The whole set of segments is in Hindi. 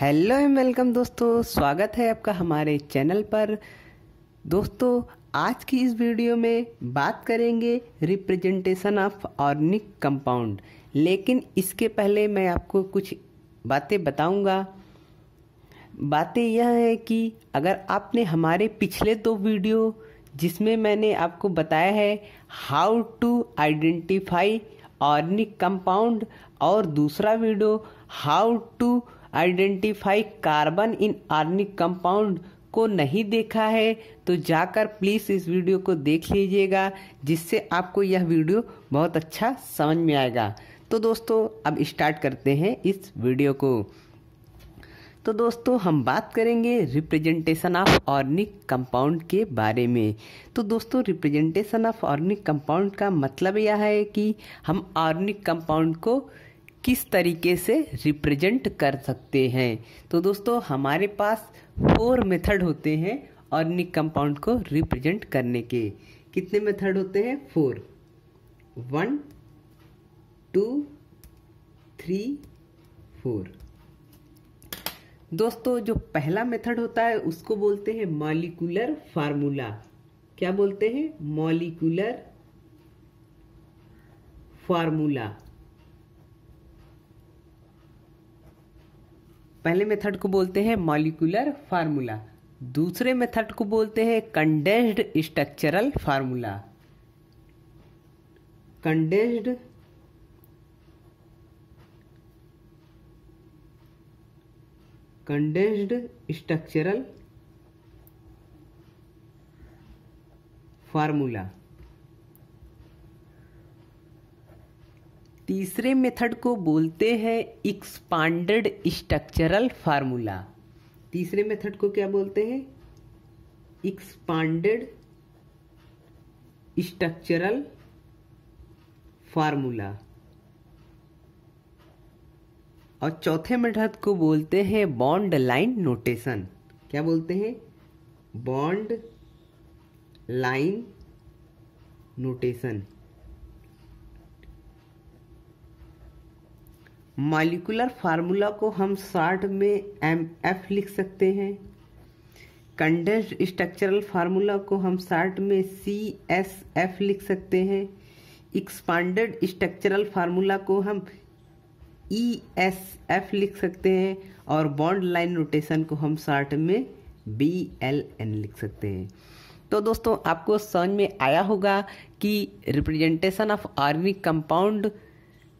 हेलो एंड वेलकम दोस्तों स्वागत है आपका हमारे चैनल पर दोस्तों आज की इस वीडियो में बात करेंगे रिप्रेजेंटेशन ऑफ ऑर्निक कंपाउंड लेकिन इसके पहले मैं आपको कुछ बातें बताऊंगा बातें यह है कि अगर आपने हमारे पिछले दो वीडियो जिसमें मैंने आपको बताया है how to identify organic compound और दूसरा video how to identify carbon in organic compound को नहीं देखा है तो जाकर प्लीज़ इस वीडियो को देख लीजिएगा जिससे आपको यह वीडियो बहुत अच्छा समझ में आएगा तो दोस्तों अब स्टार्ट करते हैं इस वीडियो को तो दोस्तों हम बात करेंगे रिप्रेजेंटेशन ऑफ ऑर्निक कंपाउंड के बारे में तो दोस्तों रिप्रेजेंटेशन ऑफ ऑर्निक कंपाउंड का मतलब यह है कि हम ऑर्निक कंपाउंड को किस तरीके से रिप्रेजेंट कर सकते हैं तो दोस्तों हमारे पास फोर मेथड होते हैं ऑर्गेनिक कंपाउंड को रिप्रेजेंट करने के कितने मेथड होते हैं four one two three four दोस्तों जो पहला मेथड होता है उसको बोलते हैं मॉलिकुलर फार्मूला क्या बोलते हैं मॉलिकुलर फार्मूला पहले मेथड को बोलते हैं मॉलिकुलर फार्मूला दूसरे मेथड को बोलते हैं condensed structural formula condensed condensed structural formula तीसरे मेथड को बोलते हैं एक्सपांडेड स्ट्रक्चरल फार्मूला तीसरे मेथड को क्या बोलते हैं एक्सपांडेड स्ट्रक्चरल फार्मूला और चौथे मेथड को बोलते हैं बॉन्ड लाइन नोटेशन क्या बोलते हैं bond line notation molecular formula को हम शार्ट में एम एफ लिख सकते हैं कंडेंस्ड स्ट्रक्चरल फार्मूला को हम शार्ट में सी एस एफ लिख सकते हैं एक्सपांडेड स्ट्रक्चरल फार्मूला को हम ई एस एफ लिख सकते हैं और बॉन्ड लाइन नोटेशन को हम शार्ट में बी एल एन लिख सकते हैं तो दोस्तों आपको समझ में आया होगा कि रिप्रेजेंटेशन ऑफ आर्मी कंपाउंड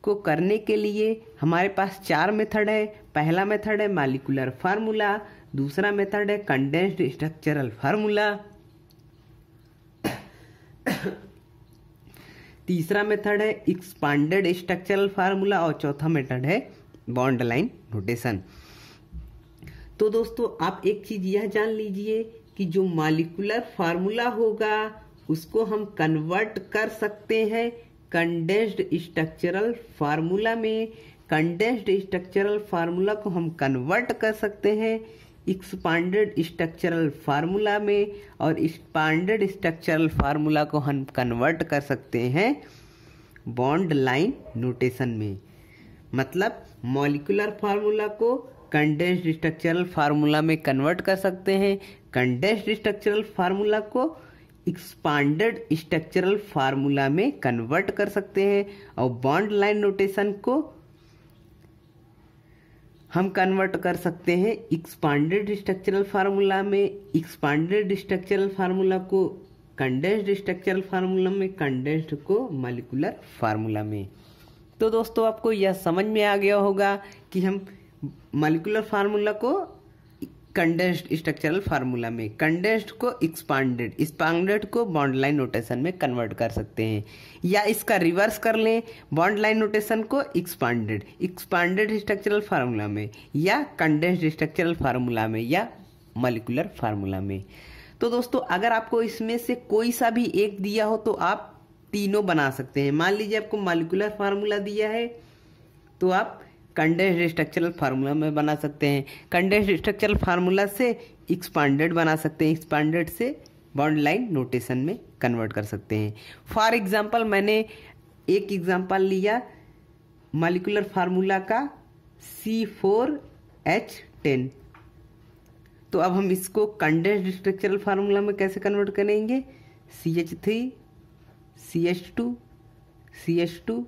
इसको करने के लिए हमारे पास चार मेथड है पहला मेथड है मालिकुलर फार्मूला दूसरा मेथड है कंडेंस्ड स्ट्रक्चरल फार्मूला तीसरा मेथड है एक्सपांडेड स्ट्रक्चरल फार्मूला और चौथा मेथड है बॉन्ड लाइन नोटेशन तो दोस्तों आप एक चीज यह जान लीजिए कि जो मालिकुलर फार्मूला होगा उसको हम कन्वर्ट कर सकते हैं कंडेंस्ड स्ट्रक्चरल फार्मूला में कंडेंस्ड स्ट्रक्चरल फार्मूला को हम कन्वर्ट कर सकते हैं एक्सपांडेड स्ट्रक्चरल फार्मूला में और एक्सपांडेड स्ट्रक्चरल फार्मूला को हम कन्वर्ट कर सकते हैं बॉन्ड लाइन नोटेशन में मतलब मॉलिकुलर फार्मूला को कंडेंस्ड स्ट्रक्चरल फार्मूला में कन्वर्ट कर सकते हैं कंडेंस्ड स्ट्रक्चरल फार्मूला को एक्सपांडेड स्ट्रक्चरल फार्मूला में कन्वर्ट कर सकते हैं और बॉन्ड लाइन नोटेशन को हम कन्वर्ट कर सकते हैं एक्सपांडेड स्ट्रक्चरल फार्मूला में एक्सपांडेड स्ट्रक्चरल फार्मूला को कंडेंस्ड स्ट्रक्चरल फार्मूला में कंडेंस्ड को मालिकुलर फार्मूला में तो दोस्तों आपको यह समझ में आ गया होगा कि हम मालिकुलर फार्मूला को कंडेंस्ड स्ट्रक्चरल फार्मूला में कंडेंस्ड को एक्सपांडेड एक्सपांडेड को बॉन्ड लाइन नोटेशन में कन्वर्ट कर सकते हैं या इसका रिवर्स कर लें बॉन्ड लाइन नोटेशन को एक्सपांडेड एक्सपांडेड स्ट्रक्चरल फार्मूला में या कंडेंस्ड स्ट्रक्चरल फार्मूला में या मलिकुलर फार्मूला में तो दोस्तों अगर आपको इसमें से कोई सा भी एक दिया हो तो आप तीनों बना सकते हैं मान लीजिए आपको मालिकुलर फार्मूला दिया है तो आप कंडेंस्ड स्ट्रक्चरल फार्मूला में बना सकते हैं कंडेंस्ड स्ट्रक्चरल फार्मूला से एक्सपांडेड बना सकते हैं एक्सपांडेड से बाउंड लाइन नोटेशन में कन्वर्ट कर सकते हैं फॉर एग्जाम्पल मैंने एक एग्जाम्पल लिया मालिकुलर फार्मूला का सी फोर एच टेन तो अब हम इसको कंडेंस्ड स्ट्रक्चरल फार्मूला में कैसे कन्वर्ट करेंगे C H three C H two C H two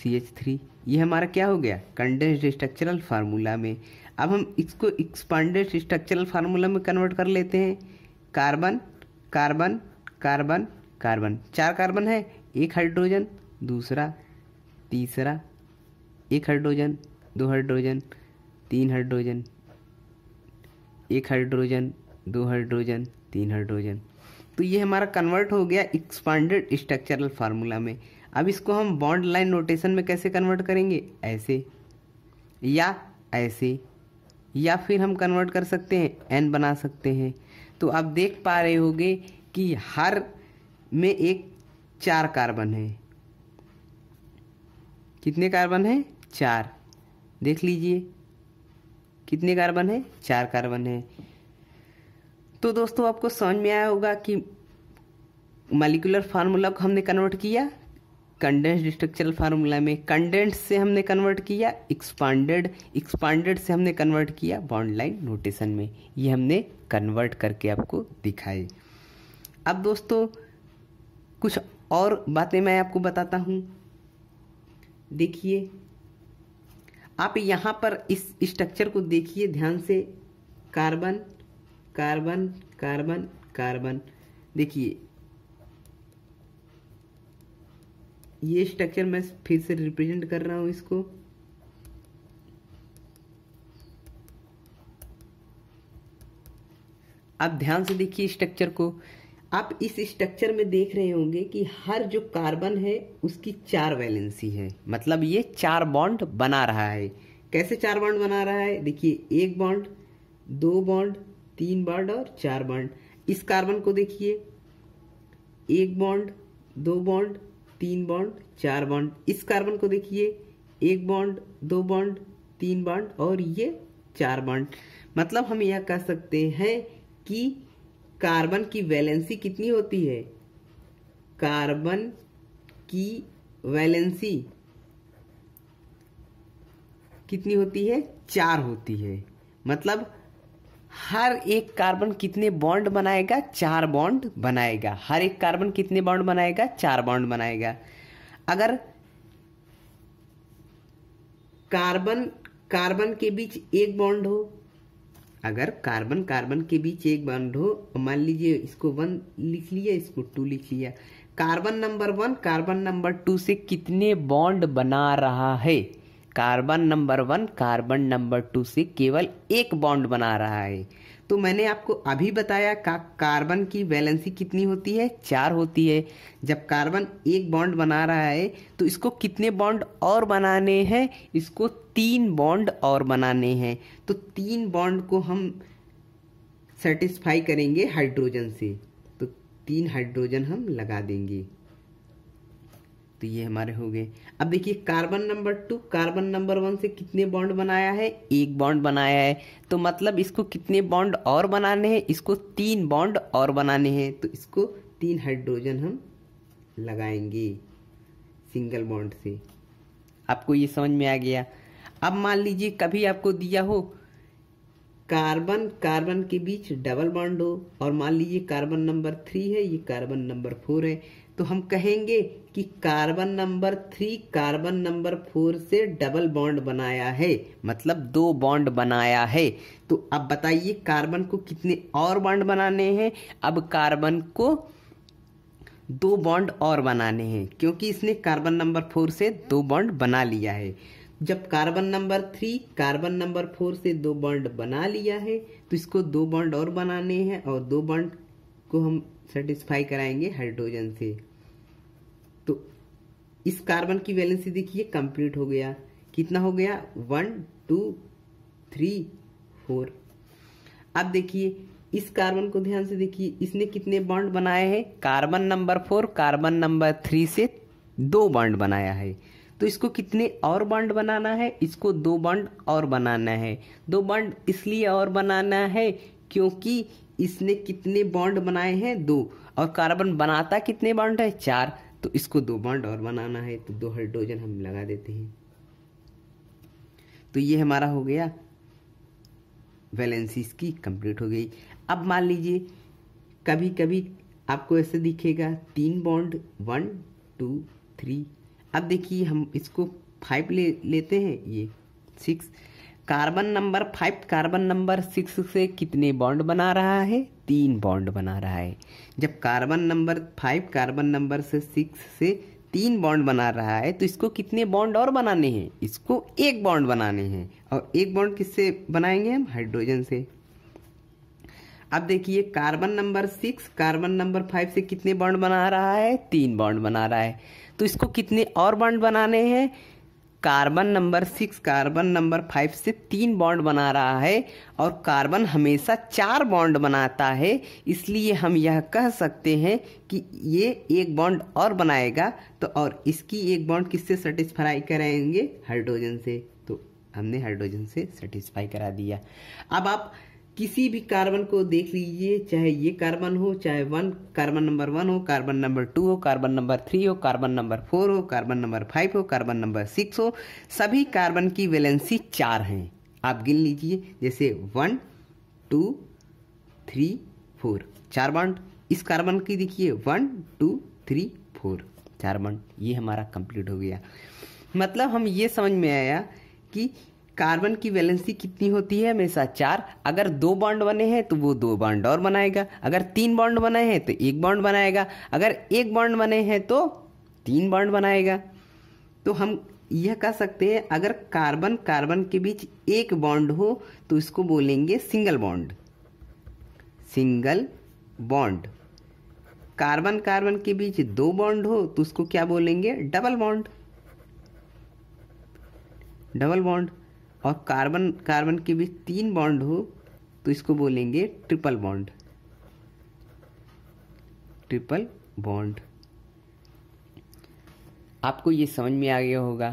C H three ये हमारा क्या हो गया कंडेंस्ड स्ट्रक्चरल फार्मूला में अब हम इसको एक्सपांडेड स्ट्रक्चरल फार्मूला में कन्वर्ट कर लेते हैं कार्बन कार्बन कार्बन कार्बन चार कार्बन है एक हाइड्रोजन दूसरा तीसरा एक हाइड्रोजन दो हाइड्रोजन तीन हाइड्रोजन एक हाइड्रोजन दो हाइड्रोजन तीन हाइड्रोजन तो ये हमारा कन्वर्ट हो गया एक्सपांडेड स्ट्रक्चरल फार्मूला में अब इसको हम बॉन्ड लाइन नोटेशन में कैसे कन्वर्ट करेंगे ऐसे या ऐसे या फिर हम कन्वर्ट कर सकते हैं एन बना सकते हैं तो आप देख पा रहे होंगे कि हर में एक चार कार्बन है कितने कार्बन है चार देख लीजिए कितने कार्बन है चार कार्बन है तो दोस्तों आपको समझ में आया होगा कि मालिकुलर फार्मूला को हमने कन्वर्ट किया कंडेंस्ड स्ट्रक्चरल फार्मूला में कंडेंस से हमने कन्वर्ट किया एक्सपांडेड एक्सपांडेड से हमने कन्वर्ट किया बॉन्ड लाइन नोटेशन में ये हमने कन्वर्ट करके आपको दिखाए अब दोस्तों कुछ और बातें मैं आपको बताता हूँ देखिए आप यहाँ पर इस स्ट्रक्चर को देखिए ध्यान से कार्बन कार्बन कार्बन कार्बन देखिए ये स्ट्रक्चर मैं फिर से रिप्रेजेंट कर रहा हूं इसको आप ध्यान से देखिए स्ट्रक्चर को आप इस स्ट्रक्चर में देख रहे होंगे कि हर जो कार्बन है उसकी चार वैलेंसी है मतलब ये चार बॉन्ड बना रहा है कैसे चार बॉन्ड बना रहा है देखिए एक बॉन्ड दो बॉन्ड तीन बॉन्ड और चार बॉन्ड इस कार्बन को देखिए एक बॉन्ड दो बॉन्ड तीन बॉन्ड चार बॉन्ड इस कार्बन को देखिए एक बॉन्ड दो बॉन्ड तीन बॉन्ड और ये चार बॉन्ड मतलब हम यह कह सकते हैं कि कार्बन की वैलेंसी कितनी होती है कार्बन की वैलेंसी कितनी होती है चार होती है मतलब हर एक कार्बन कितने बॉन्ड बनाएगा चार बॉन्ड बनाएगा हर एक कार्बन कितने बॉन्ड बनाएगा चार बॉन्ड बनाएगा अगर कार्बन कार्बन के बीच एक बॉन्ड हो अगर कार्बन कार्बन के बीच एक बॉन्ड हो मान लीजिए इसको वन लिख लिया इसको टू लिख लिया carbon number one carbon number two से कितने बॉन्ड बना रहा है carbon number one carbon number two से केवल एक बॉन्ड बना रहा है तो मैंने आपको अभी बताया का कार्बन की वैलेंसी कितनी होती है चार होती है जब कार्बन एक बॉन्ड बना रहा है तो इसको कितने बॉन्ड और बनाने हैं इसको तीन बॉन्ड और बनाने हैं तो तीन बॉन्ड को हम सेटिस्फाई करेंगे हाइड्रोजन से तो तीन हाइड्रोजन हम लगा देंगे तो ये हमारे हो गए अब देखिए carbon number two carbon number one से कितने बॉन्ड बनाया है एक बॉन्ड बनाया है तो मतलब इसको कितने बॉन्ड और बनाने हैं इसको तीन बॉन्ड और बनाने हैं तो इसको तीन हाइड्रोजन हम लगाएंगे सिंगल बॉन्ड से आपको ये समझ में आ गया अब मान लीजिए कभी आपको दिया हो कार्बन कार्बन के बीच डबल बॉन्ड हो और मान लीजिए कार्बन नंबर थ्री है ये कार्बन नंबर फोर है तो हम कहेंगे कि carbon number three carbon number four से डबल बॉन्ड बनाया है मतलब दो बॉन्ड बनाया है तो अब बताइए कार्बन को कितने और बॉन्ड बनाने हैं अब कार्बन को दो बॉन्ड और बनाने हैं क्योंकि इसने कार्बन नंबर फोर से दो बॉन्ड बना लिया है जब carbon number three carbon number four से दो बॉन्ड बना लिया है तो इसको दो बॉन्ड और बनाने हैं और दो बॉन्ड को हम सेटिस्फाई कराएंगे हाइड्रोजन से तो इस कार्बन की वैलेंसी देखिए कंप्लीट हो गया कितना हो गया वन टू थ्री फोर अब देखिए इस कार्बन को ध्यान से देखिए इसने कितने बॉन्ड बनाए हैं carbon number four carbon number three से दो बॉन्ड बनाया है तो इसको कितने और बॉन्ड बनाना है इसको दो बॉन्ड और बनाना है दो बॉन्ड इसलिए और बनाना है क्योंकि इसने कितने बॉन्ड बनाए हैं दो और कार्बन बनाता कितने बॉन्ड है चार तो इसको दो बॉन्ड और बनाना है तो दो हाइड्रोजन हम लगा देते हैं तो ये हमारा हो गया वैलेंसी की कंप्लीट हो गई अब मान लीजिए कभी कभी आपको ऐसे दिखेगा तीन बॉन्ड वन टू थ्री अब देखिए हम इसको फाइव ले लेते हैं ये six carbon number five carbon number six से कितने बॉन्ड बना रहा है तीन बॉन्ड बना रहा है जब carbon number five carbon number से सिक्स से तीन बॉन्ड बना रहा है तो इसको कितने बॉन्ड और बनाने हैं इसको एक बॉन्ड बनाने हैं और एक बॉन्ड किससे बनाएंगे हम हाइड्रोजन से अब देखिए carbon number six carbon number five से कितने बॉन्ड बना रहा है तीन बॉन्ड बना रहा है तो इसको कितने और बॉन्ड बनाने हैं carbon number six carbon number five से तीन बॉन्ड बना रहा है और कार्बन हमेशा चार बॉन्ड बनाता है इसलिए हम यह कह सकते हैं कि ये एक बॉन्ड और बनाएगा तो और इसकी एक बॉन्ड किससे सेटिस्फाई कराएंगे हाइड्रोजन से तो हमने हाइड्रोजन से सेटिस्फाई करा दिया अब आप किसी भी कार्बन को देख लीजिए चाहे ये कार्बन हो चाहे वन कार्बन नंबर वन हो कार्बन नंबर टू हो कार्बन नंबर थ्री हो कार्बन नंबर फोर हो कार्बन नंबर फाइव हो कार्बन नंबर सिक्स हो सभी कार्बन की वैलेंसी चार हैं आप गिन लीजिए जैसे वन टू थ्री फोर चार बॉन्ड इस कार्बन की देखिए वन टू थ्री फोर चार बॉन्ड ये हमारा कंप्लीट हो गया मतलब हम ये समझ में आया कि कार्बन की वैलेंसी कितनी होती है हमेशा चार अगर दो बॉन्ड बने हैं तो वो दो बॉन्ड और बनाएगा अगर तीन बॉन्ड बने हैं तो एक बॉन्ड बनाएगा अगर एक बॉन्ड बने हैं तो तीन बॉन्ड बनाएगा तो हम यह कह सकते हैं अगर कार्बन कार्बन के बीच एक बॉन्ड हो तो इसको बोलेंगे single bond single bond carbon carbon के बीच दो बॉन्ड हो तो उसको क्या बोलेंगे डबल बॉन्ड डबल बॉन्ड और कार्बन कार्बन के बीच तीन बॉन्ड हो तो इसको बोलेंगे ट्रिपल बॉन्ड ट्रिपल बॉन्ड आपको ये समझ में आ गया होगा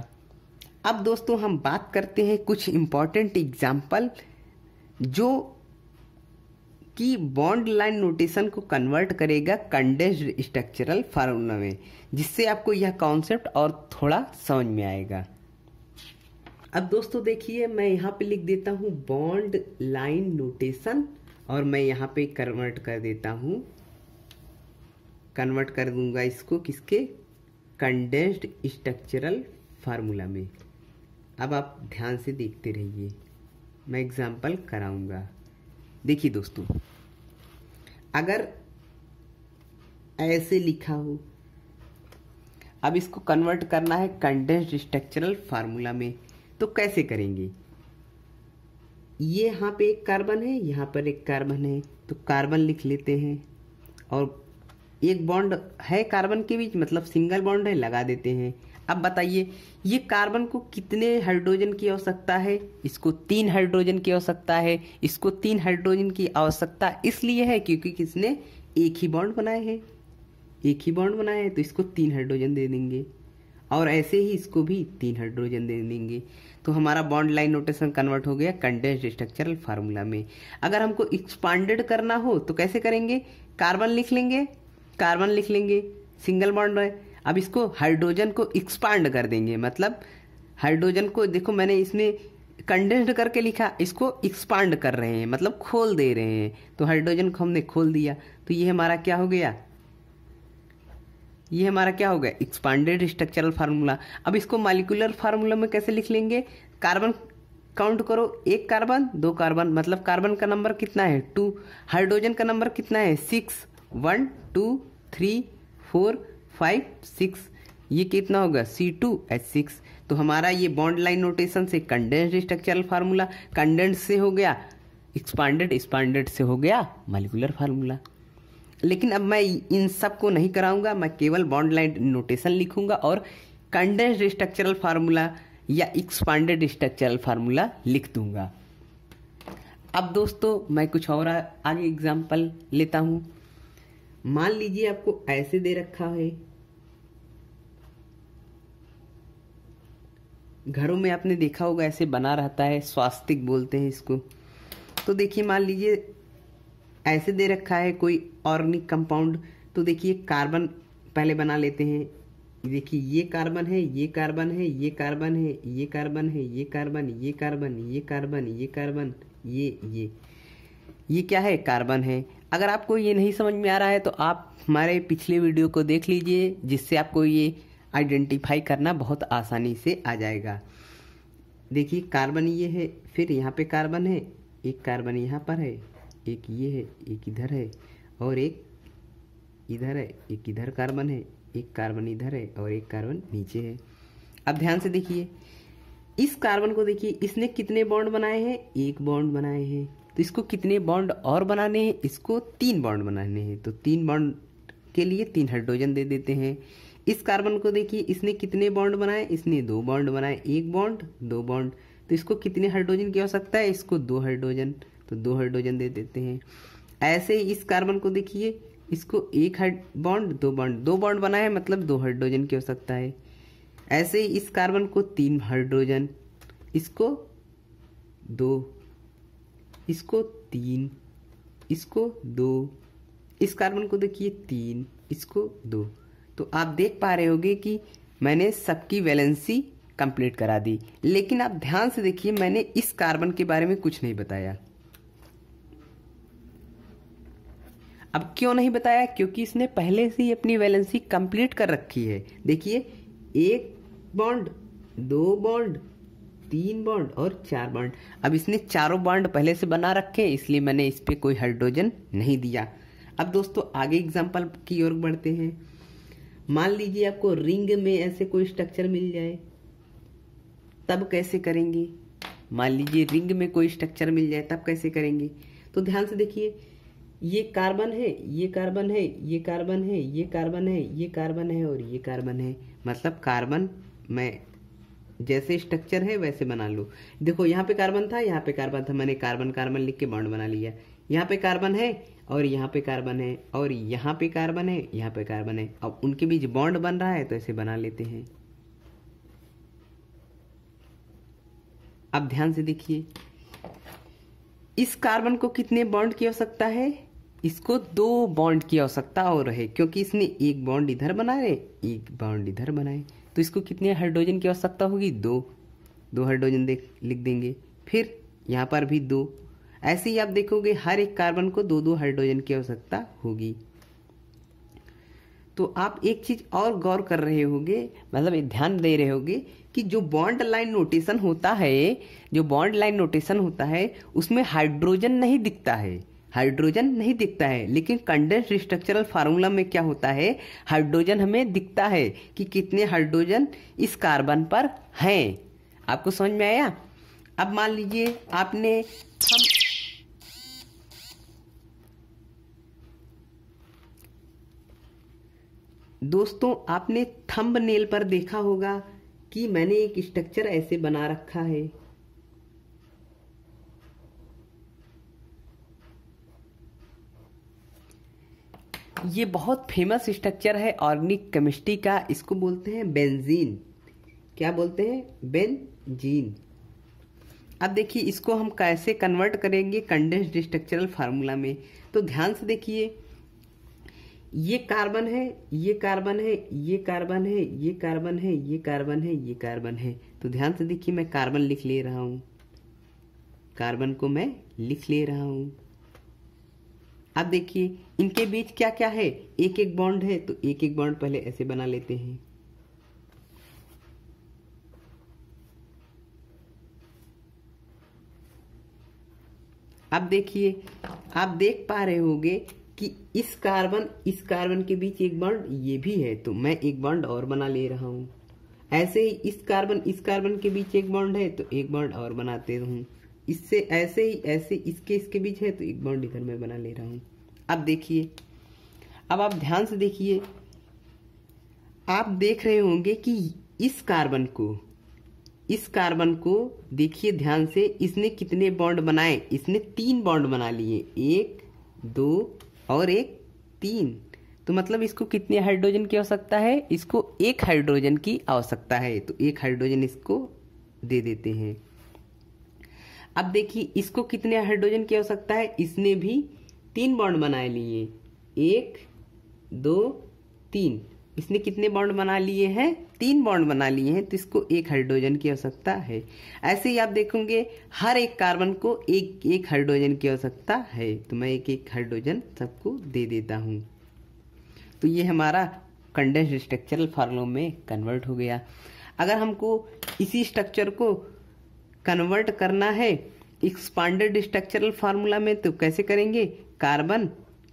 अब दोस्तों हम बात करते हैं कुछ इंपॉर्टेंट एग्जाम्पल जो कि बॉन्ड लाइन नोटेशन को कन्वर्ट करेगा कंडेस्ड स्ट्रक्चरल फार्मूला में जिससे आपको यह कॉन्सेप्ट और थोड़ा समझ में आएगा अब दोस्तों देखिए मैं यहाँ पे लिख देता हूँ बॉन्ड लाइन नोटेशन और मैं यहाँ पे कन्वर्ट कर देता हूँ कन्वर्ट कर दूंगा इसको किसके कंडेंस्ड स्ट्रक्चरल फार्मूला में अब आप ध्यान से देखते रहिए मैं एग्जाम्पल कराऊंगा देखिए दोस्तों अगर ऐसे लिखा हो अब इसको कन्वर्ट करना है कंडेंस्ड स्ट्रक्चरल फार्मूला में तो कैसे करेंगे ये यहाँ पे एक कार्बन है यहाँ पर एक कार्बन है तो कार्बन लिख लेते हैं और एक बॉन्ड है कार्बन के बीच मतलब सिंगल बॉन्ड है लगा देते हैं अब बताइए ये कार्बन को कितने हाइड्रोजन की आवश्यकता है इसको तीन हाइड्रोजन की आवश्यकता है इसको तीन हाइड्रोजन की आवश्यकता इसलिए है क्योंकि किसने एक ही बॉन्ड बनाए हैं एक ही बॉन्ड बनाए हैं तो इसको तीन हाइड्रोजन दे देंगे और ऐसे ही इसको भी तीन हाइड्रोजन दे देंगे तो हमारा बॉन्ड लाइन नोटेशन कन्वर्ट हो गया कंडेंस्ड स्ट्रक्चरल फार्मूला में अगर हमको एक्सपांडेड करना हो तो कैसे करेंगे कार्बन लिख लेंगे कार्बन लिख लेंगे सिंगल बॉन्ड है अब इसको हाइड्रोजन को एक्सपांड कर देंगे मतलब हाइड्रोजन को देखो मैंने इसमें कंडेंस्ड करके लिखा इसको एक्सपांड कर रहे हैं मतलब खोल दे रहे हैं तो हाइड्रोजन को हमने खोल दिया तो ये हमारा क्या हो गया ये हमारा क्या हो गया एक्सपांडेड स्ट्रक्चरल फार्मूला अब इसको मालिकुलर फार्मूला में कैसे लिख लेंगे कार्बन काउंट करो एक कार्बन दो कार्बन मतलब कार्बन का नंबर कितना है टू हाइड्रोजन का नंबर कितना है six one two three four five six ये कितना होगा सी टू एच सिक्स तो हमारा ये बॉन्ड लाइन नोटेशन से कंडेंस्ड स्ट्रक्चरल फार्मूला कंडेंस से हो गया एक्सपांडेड एक्सपांडेड से हो गया मालिकुलर फार्मूला लेकिन अब मैं इन सब को नहीं कराऊंगा मैं केवल बॉन्ड लाइन नोटेशन लिखूंगा और कंडेंस्ड स्ट्रक्चरल फार्मूला या एक्सपांडेड स्ट्रक्चरल फार्मूला लिख दूंगा अब दोस्तों मैं कुछ और आगे एग्जाम्पल लेता हूं मान लीजिए आपको ऐसे दे रखा है घरों में आपने देखा होगा ऐसे बना रहता है स्वास्तिक बोलते हैं इसको तो देखिए मान लीजिए ऐसे दे रखा है कोई ऑर्गेनिक कंपाउंड तो देखिए कार्बन पहले बना लेते हैं देखिए ये कार्बन है ये कार्बन है ये कार्बन है ये कार्बन है ये कार्बन ये कार्बन ये कार्बन ये कार्बन ये ये ये क्या है कार्बन है अगर आपको ये नहीं समझ में आ रहा है तो आप हमारे पिछले वीडियो को देख लीजिए जिससे आपको ये आइडेंटिफाई करना बहुत आसानी से आ जाएगा देखिए कार्बन ये है फिर यहाँ पे कार्बन है एक कार्बन यहाँ पर है एक ये है एक इधर है और एक इधर है एक इधर कार्बन है एक कार्बन इधर है और एक कार्बन नीचे है अब ध्यान से देखिए इस कार्बन को देखिए इसने कितने बॉन्ड बनाए हैं एक बॉन्ड बनाए हैं तो इसको कितने बॉन्ड और बनाने हैं इसको तीन बॉन्ड बनाने हैं तो तीन बॉन्ड के लिए तीन हाइड्रोजन दे देते हैं इस कार्बन को देखिए इसने कितने बॉन्ड बनाए इसने दो बॉन्ड बनाए एक बॉन्ड दो बॉन्ड तो इसको कितने हाइड्रोजन की आवश्यकता है इसको दो हाइड्रोजन तो दो हाइड्रोजन दे देते हैं ऐसे ही इस कार्बन को देखिए इसको एक हाइड बॉन्ड दो बॉन्ड दो बॉन्ड बना है मतलब दो हाइड्रोजन की हो सकता है ऐसे ही इस कार्बन को तीन हाइड्रोजन इसको दो इसको तीन इसको दो इस कार्बन को देखिए तीन इसको दो तो आप देख पा रहे होगे कि मैंने सबकी वैलेंसी कंप्लीट करा दी लेकिन आप ध्यान से देखिए मैंने इस कार्बन के बारे में कुछ नहीं बताया अब क्यों नहीं बताया क्योंकि इसने पहले से ही अपनी वैलेंसी कंप्लीट कर रखी है देखिए एक बॉन्ड दो बॉन्ड तीन बॉन्ड और चार बॉन्ड अब इसने चारों बॉन्ड पहले से बना रखे इसलिए मैंने इस पर कोई हाइड्रोजन नहीं दिया अब दोस्तों आगे एग्जाम्पल की ओर बढ़ते हैं मान लीजिए आपको रिंग में ऐसे कोई स्ट्रक्चर मिल जाए तब कैसे करेंगे मान लीजिए रिंग में कोई स्ट्रक्चर मिल जाए तब कैसे करेंगे तो ध्यान से देखिए ये कार्बन है ये कार्बन है ये कार्बन है ये कार्बन है ये कार्बन है और ये कार्बन है मतलब कार्बन मैं जैसे स्ट्रक्चर है वैसे बना लूँ देखो यहाँ पे कार्बन था यहाँ पे कार्बन था मैंने कार्बन कार्बन लिख के बॉन्ड बना लिया यहाँ पे कार्बन है और यहाँ पे कार्बन है और यहाँ पे कार्बन है यहाँ पे कार्बन है अब उनके बीच बॉन्ड बन रहा है तो ऐसे बना लेते हैं अब ध्यान से देखिए इस कार्बन को कितने बॉन्ड की आवश्यकता है इसको दो बॉन्ड की आवश्यकता और है क्योंकि इसने एक बॉन्ड इधर बनाए एक बॉन्ड इधर बनाए तो इसको कितने हाइड्रोजन की आवश्यकता होगी दो दो हाइड्रोजन देख लिख देंगे फिर यहाँ पर भी दो ऐसे ही आप देखोगे हर एक कार्बन को दो दो हाइड्रोजन की आवश्यकता होगी तो आप एक चीज और गौर कर रहे होगे मतलब ध्यान दे रहे होगे कि जो बॉन्ड लाइन नोटेशन होता है जो बॉन्ड लाइन नोटेशन होता है उसमें हाइड्रोजन नहीं दिखता है हाइड्रोजन नहीं दिखता है लेकिन कंडेंस स्ट्रक्चरल फार्मूला में क्या होता है हाइड्रोजन हमें दिखता है कि कितने हाइड्रोजन इस कार्बन पर हैं आपको समझ में आया अब मान लीजिए आपने हम दोस्तों आपने थंबनेल नेल पर देखा होगा कि मैंने एक स्ट्रक्चर ऐसे बना रखा है ये बहुत फेमस स्ट्रक्चर है ऑर्गेनिक केमिस्ट्री का इसको बोलते हैं बेंजीन क्या बोलते हैं बेंजीन अब देखिए इसको हम कैसे कन्वर्ट करेंगे कंडेंस्ड स्ट्रक्चरल फार्मूला में तो ध्यान से देखिए ये कार्बन है ये कार्बन है ये कार्बन है ये कार्बन है ये कार्बन है ये कार्बन है तो ध्यान से देखिए मैं कार्बन लिख ले रहा हूं कार्बन को मैं लिख ले रहा हूं अब देखिए इनके बीच क्या क्या है एक एक बॉन्ड है तो एक एक बॉन्ड पहले ऐसे बना लेते हैं अब देखिए आप देख पा रहे होंगे कि इस कार्बन इस कार्बन के बीच एक बॉन्ड ये भी है तो मैं एक बॉन्ड और बना ले रहा हूं ऐसे ही इस कार्बन इस कार्बन के बीच एक बॉन्ड है तो एक बॉन्ड और बनाते हूं इससे ऐसे ही ऐसे इसके इसके बीच है तो एक बाउंड इधर मैं बना ले रहा हूँ अब देखिए अब आप ध्यान से देखिए आप देख रहे होंगे कि इस कार्बन को इस कार्बन को देखिए ध्यान से इसने कितने बॉन्ड बनाए इसने तीन बॉन्ड बना लिए एक दो और एक तीन तो मतलब इसको कितने हाइड्रोजन की आवश्यकता है इसको एक हाइड्रोजन की आवश्यकता है तो एक हाइड्रोजन इसको दे देते हैं अब देखिए इसको कितने हाइड्रोजन की आवश्यकता है इसने भी तीन बॉन्ड बनाए लिए एक दो तीन इसने कितने बॉन्ड बना लिए हैं तीन बॉन्ड बना लिए हैं तो इसको एक हाइड्रोजन की आवश्यकता है ऐसे ही आप देखोगे हर एक कार्बन को एक एक हाइड्रोजन की आवश्यकता है तो मैं एक एक हाइड्रोजन सबको दे देता हूं तो ये हमारा कंडेंस स्ट्रक्चरल फार्मूलों में कन्वर्ट हो गया अगर हमको इसी स्ट्रक्चर को कन्वर्ट करना है एक्सपांडेड स्ट्रक्चरल फार्मूला में तो कैसे करेंगे कार्बन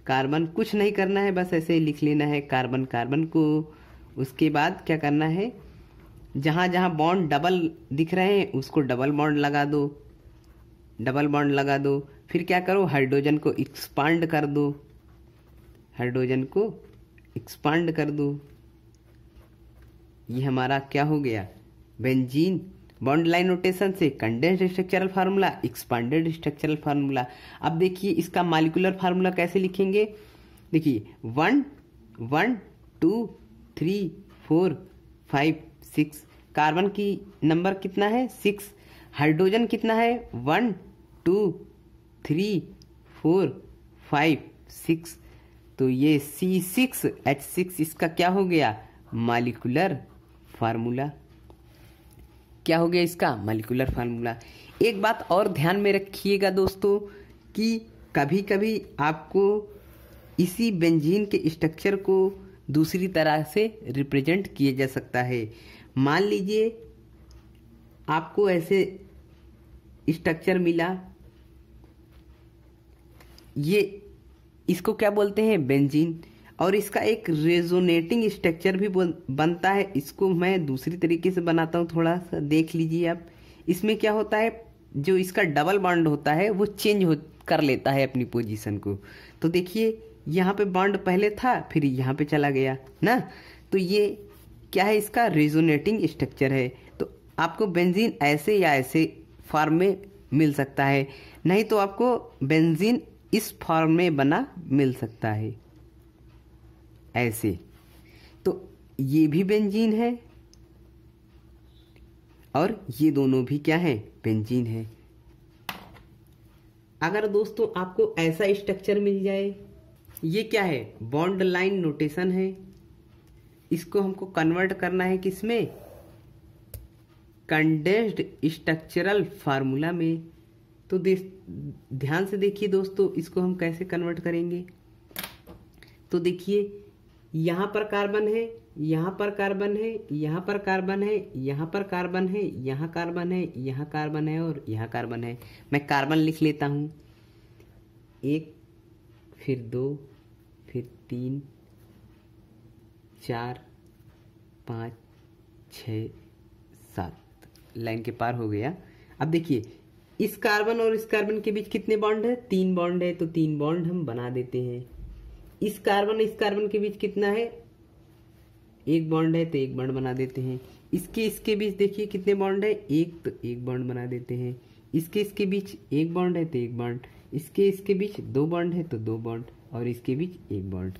कार्बन कुछ नहीं करना है बस ऐसे ही लिख लेना है कार्बन कार्बन को उसके बाद क्या करना है जहाँ जहाँ बॉन्ड डबल दिख रहे हैं उसको डबल बॉन्ड लगा दो डबल बॉन्ड लगा दो फिर क्या करो हाइड्रोजन को एक्सपांड कर दो हाइड्रोजन को एक्सपांड कर दो ये हमारा क्या हो गया बेंजीन बॉन्ड लाइन नोटेशन से condensed structural formula expanded structural formula अब देखिए इसका मालिकुलर फार्मूला कैसे लिखेंगे देखिए one one two three four five six carbon की नंबर कितना है सिक्स हाइड्रोजन कितना है one two three four five six तो ये सी सिक्स एच सिक्स इसका क्या हो गया मालिकुलर फार्मूला क्या हो गया इसका मलिकुलर फार्मूला एक बात और ध्यान में रखिएगा दोस्तों कि कभी कभी आपको इसी बेंजीन के स्ट्रक्चर को दूसरी तरह से रिप्रेजेंट किया जा सकता है मान लीजिए आपको ऐसे स्ट्रक्चर मिला ये इसको क्या बोलते हैं बेंजीन और इसका एक रेजोनेटिंग स्ट्रक्चर भी बनता है इसको मैं दूसरी तरीके से बनाता हूँ थोड़ा सा देख लीजिए आप इसमें क्या होता है जो इसका डबल बॉन्ड होता है वो चेंज हो कर लेता है अपनी पोजीशन को तो देखिए यहाँ पे बॉन्ड पहले था फिर यहाँ पे चला गया ना तो ये क्या है इसका रेजोनेटिंग स्ट्रक्चर है तो आपको बेंजीन ऐसे या ऐसे फॉर्म में मिल सकता है नहीं तो आपको बेंजीन इस फॉर्म में बना मिल सकता है ऐसे तो ये भी बेंजीन है और ये दोनों भी क्या है बेंजीन है अगर दोस्तों आपको ऐसा स्ट्रक्चर मिल जाए ये क्या है बॉन्ड लाइन नोटेशन है इसको हमको कन्वर्ट करना है किसमें कंडेस्ड स्ट्रक्चरल फार्मूला में तो ध्यान से देखिए दोस्तों इसको हम कैसे कन्वर्ट करेंगे तो देखिए यहाँ पर कार्बन है यहाँ पर कार्बन है यहाँ पर कार्बन है यहाँ पर कार्बन है यहाँ कार्बन है यहाँ कार्बन है और यहाँ कार्बन है मैं कार्बन लिख लेता हूँ एक फिर दो फिर तीन चार पाँच छ सात लाइन के पार हो गया अब देखिए इस कार्बन और इस कार्बन के बीच कितने बॉन्ड है तीन बॉन्ड है तो तीन बॉन्ड हम बना देते हैं इस कार्बन इस कार्बन के बीच कितना है एक बॉन्ड है तो एक बॉन्ड बना देते हैं इसके इसके बीच देखिए कितने बॉन्ड है एक तो एक बॉन्ड बना देते हैं इसके इसके बीच एक बॉन्ड है तो एक बॉन्ड इसके इसके बीच दो बॉन्ड है तो दो बॉन्ड और इसके बीच एक बॉन्ड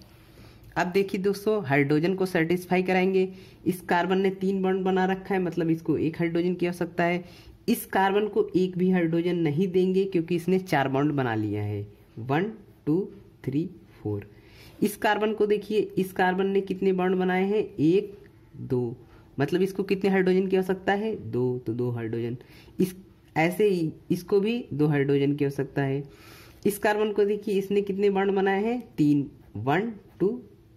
अब देखिए दोस्तों हाइड्रोजन को सेटिस्फाई कराएंगे इस कार्बन ने तीन बॉन्ड बना रखा है मतलब इसको एक हाइड्रोजन की आवश्यकता है इस कार्बन को एक भी हाइड्रोजन नहीं देंगे क्योंकि इसने चार बॉन्ड बना लिया है वन टू थ्री फोर इस कार्बन को देखिए इस कार्बन ने कितने बॉन्ड बनाए हैं एक दो मतलब इसको कितने हाइड्रोजन की आवश्यकता है दो तो दो हाइड्रोजन इस ऐसे ही इसको भी दो हाइड्रोजन की आवश्यकता है इस कार्बन को देखिए इसने कितने बॉन्ड बनाए हैं तीन वन टू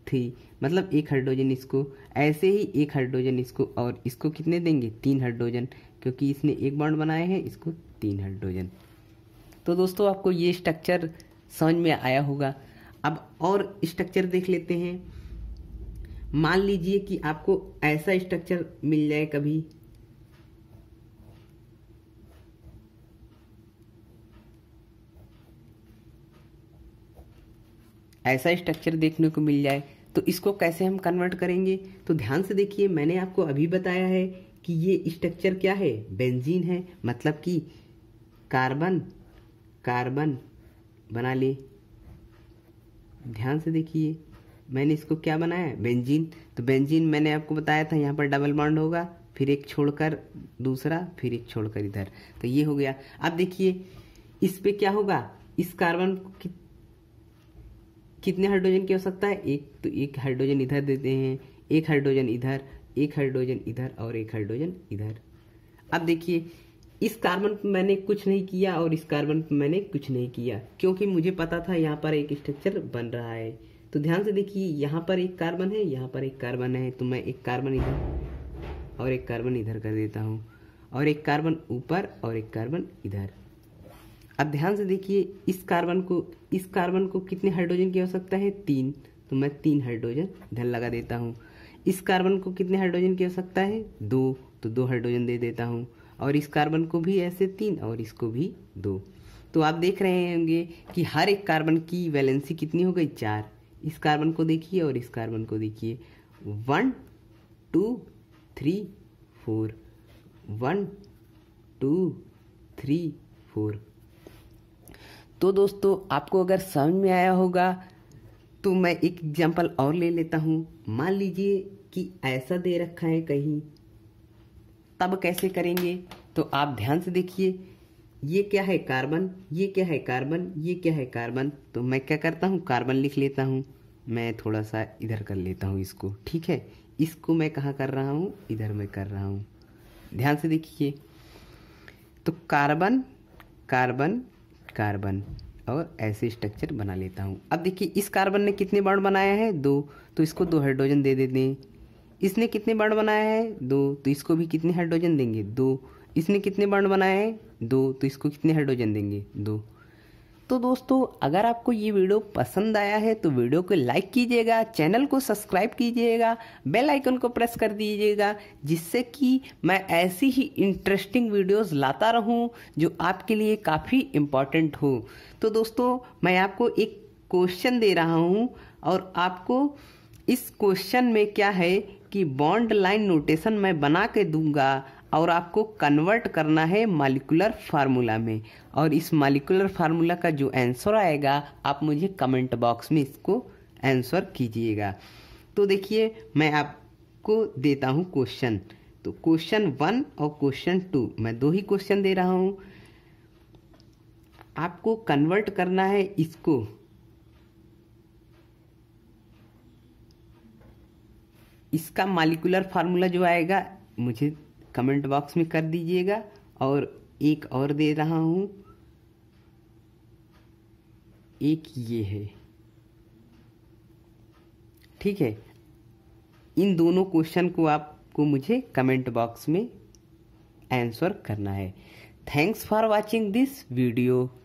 थ्री मतलब एक हाइड्रोजन इसको ऐसे ही एक हाइड्रोजन इसको और इसको कितने देंगे तीन हाइड्रोजन क्योंकि इसने एक बॉन्ड बनाए हैं इसको तीन हाइड्रोजन तो दोस्तों आपको ये स्ट्रक्चर समझ में आया होगा अब और स्ट्रक्चर देख लेते हैं मान लीजिए कि आपको ऐसा स्ट्रक्चर मिल जाए कभी ऐसा स्ट्रक्चर देखने को मिल जाए तो इसको कैसे हम कन्वर्ट करेंगे तो ध्यान से देखिए मैंने आपको अभी बताया है कि ये स्ट्रक्चर क्या है बेंजीन है मतलब कि कार्बन कार्बन बना ले ध्यान से देखिए मैंने इसको क्या बनाया बेंजीन तो बेंजीन मैंने आपको बताया था यहाँ पर डबल बॉन्ड होगा फिर एक छोड़कर दूसरा फिर एक छोड़कर इधर तो ये हो गया अब देखिए इस पे क्या होगा इस कार्बन कि, कितने हाइड्रोजन की हो सकता है एक तो एक हाइड्रोजन इधर देते हैं एक हाइड्रोजन इधर एक हाइड्रोजन इधर और एक हाइड्रोजन इधर अब देखिए इस कार्बन पर मैंने कुछ नहीं किया और इस कार्बन पर मैंने कुछ नहीं किया क्योंकि मुझे पता था यहाँ पर एक स्ट्रक्चर बन रहा है तो ध्यान से देखिए यहाँ पर एक कार्बन है यहाँ पर एक कार्बन है तो मैं एक कार्बन इधर और एक कार्बन इधर कर देता हूँ और एक कार्बन ऊपर और एक कार्बन इधर अब ध्यान से देखिए इस कार्बन को इस कार्बन को कितने हाइड्रोजन की आवश्यकता है तीन तो मैं तीन हाइड्रोजन इधर लगा देता हूँ इस कार्बन को कितने हाइड्रोजन की आवश्यकता है दो तो दो हाइड्रोजन दे देता हूँ और इस कार्बन को भी ऐसे तीन और इसको भी दो तो आप देख रहे होंगे कि हर एक कार्बन की वैलेंसी कितनी हो गई चार इस कार्बन को देखिए और इस कार्बन को देखिए one two three four one two three four तो दोस्तों आपको अगर समझ में आया होगा तो मैं एक एग्जाम्पल और ले लेता हूँ मान लीजिए कि ऐसा दे रखा है कहीं तब कैसे करेंगे तो आप ध्यान से देखिए ये क्या है कार्बन ये क्या है कार्बन ये क्या है कार्बन तो मैं क्या करता हूँ कार्बन लिख लेता हूँ मैं थोड़ा सा इधर कर लेता हूँ इसको ठीक है इसको मैं कहाँ कर रहा हूँ इधर मैं कर रहा हूँ ध्यान से देखिए तो कार्बन कार्बन कार्बन और ऐसे स्ट्रक्चर बना लेता हूँ अब देखिए इस कार्बन ने कितने बाउंड बनाया है दो तो इसको दो हाइड्रोजन दे देते हैं इसने कितने बाण बनाया है दो तो इसको भी कितने हाइड्रोजन देंगे दो इसने कितने बाण बनाए हैं दो तो इसको कितने हाइड्रोजन देंगे दो तो दोस्तों अगर आपको ये वीडियो पसंद आया है तो वीडियो को लाइक कीजिएगा चैनल को सब्सक्राइब कीजिएगा बेल आइकन को प्रेस कर दीजिएगा जिससे कि मैं ऐसी ही इंटरेस्टिंग वीडियोस लाता रहूं जो आपके लिए काफ़ी इम्पॉर्टेंट हो तो दोस्तों मैं आपको एक क्वेश्चन दे रहा हूं और आपको इस क्वेश्चन में क्या है कि बॉन्ड लाइन नोटेशन मैं बना के दूंगा और आपको कन्वर्ट करना है मालिकुलर फार्मूला में और इस मालिकुलर फार्मूला का जो आंसर आएगा आप मुझे कमेंट बॉक्स में इसको आंसर कीजिएगा तो देखिए मैं आपको देता हूँ क्वेश्चन तो क्वेश्चन वन और क्वेश्चन टू मैं दो ही क्वेश्चन दे रहा हूँ आपको कन्वर्ट करना है इसको इसका मालिकुलर फार्मूला जो आएगा मुझे कमेंट बॉक्स में कर दीजिएगा और एक और दे रहा हूँ एक ये है ठीक है इन दोनों क्वेश्चन को आपको मुझे कमेंट बॉक्स में आंसर करना है thanks for watching this video